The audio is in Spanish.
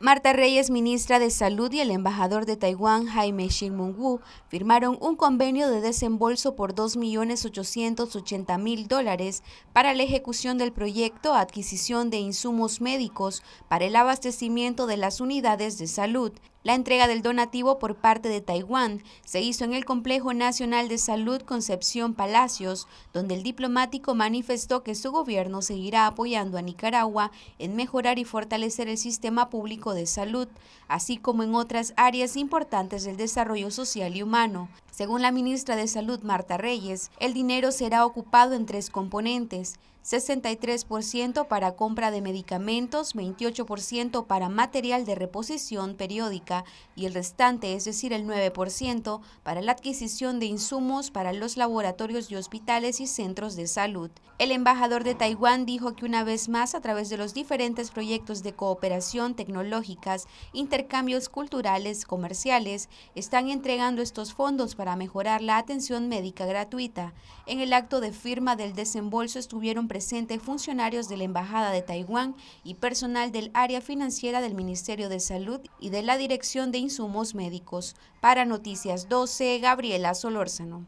Marta Reyes, ministra de Salud, y el embajador de Taiwán, Jaime Shin Wu, firmaron un convenio de desembolso por 2.880.000 dólares para la ejecución del proyecto Adquisición de Insumos Médicos para el Abastecimiento de las Unidades de Salud. La entrega del donativo por parte de Taiwán se hizo en el Complejo Nacional de Salud Concepción Palacios, donde el diplomático manifestó que su gobierno seguirá apoyando a Nicaragua en mejorar y fortalecer el sistema público de salud, así como en otras áreas importantes del desarrollo social y humano. Según la ministra de Salud, Marta Reyes, el dinero será ocupado en tres componentes, 63% para compra de medicamentos, 28% para material de reposición periódica y el restante, es decir, el 9%, para la adquisición de insumos para los laboratorios y hospitales y centros de salud. El embajador de Taiwán dijo que una vez más, a través de los diferentes proyectos de cooperación tecnológicas, intercambios culturales, comerciales, están entregando estos fondos para para mejorar la atención médica gratuita. En el acto de firma del desembolso estuvieron presentes funcionarios de la Embajada de Taiwán y personal del área financiera del Ministerio de Salud y de la Dirección de Insumos Médicos. Para Noticias 12, Gabriela Solórzano.